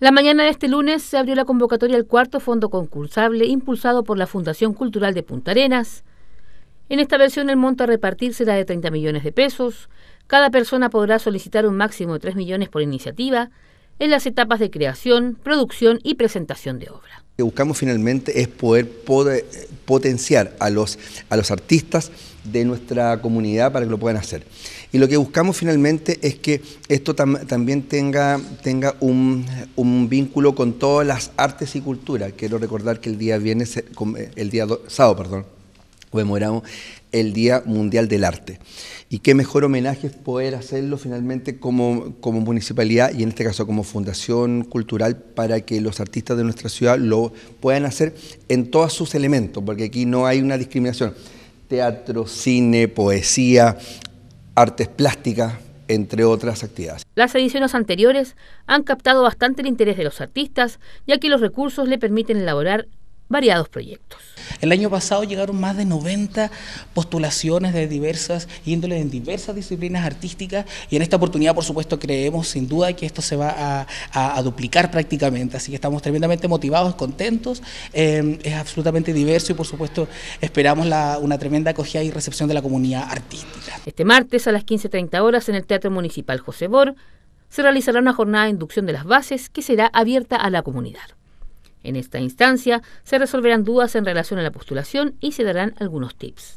La mañana de este lunes se abrió la convocatoria al cuarto fondo concursable impulsado por la Fundación Cultural de Punta Arenas. En esta versión el monto a repartir será de 30 millones de pesos. Cada persona podrá solicitar un máximo de 3 millones por iniciativa en las etapas de creación, producción y presentación de obra. Lo que buscamos finalmente es poder, potenciar a los, a los artistas de nuestra comunidad para que lo puedan hacer. Y lo que buscamos finalmente es que esto también tenga, tenga un, vínculo con todas las artes y culturas. Quiero recordar que el día viernes, eh, eh, el día sábado, perdón, conmemoramos el Día Mundial del Arte. Y qué mejor homenaje poder hacerlo finalmente como, como, municipalidad y en este caso como fundación cultural para que los artistas de nuestra ciudad lo puedan hacer en todos sus elementos, porque aquí no hay una discriminación. Teatro, cine, poesía, artes plásticas, entre otras actividades. Las ediciones anteriores han captado bastante el interés de los artistas, ya que los recursos le permiten elaborar variados proyectos. El año pasado llegaron más de 90 postulaciones de diversas índoles en diversas disciplinas artísticas y en esta oportunidad, por supuesto, creemos sin duda que esto se va a, duplicar prácticamente, así que estamos tremendamente motivados, contentos, em, es absolutamente diverso y, por supuesto, esperamos una tremenda acogida y recepción de la comunidad artística. Este martes a las 15.30 horas en el Teatro Municipal José Bor se realizará una jornada de inducción de las bases que será abierta a la comunidad. En esta instancia se resolverán dudas en relación a la postulación y se darán algunos tips.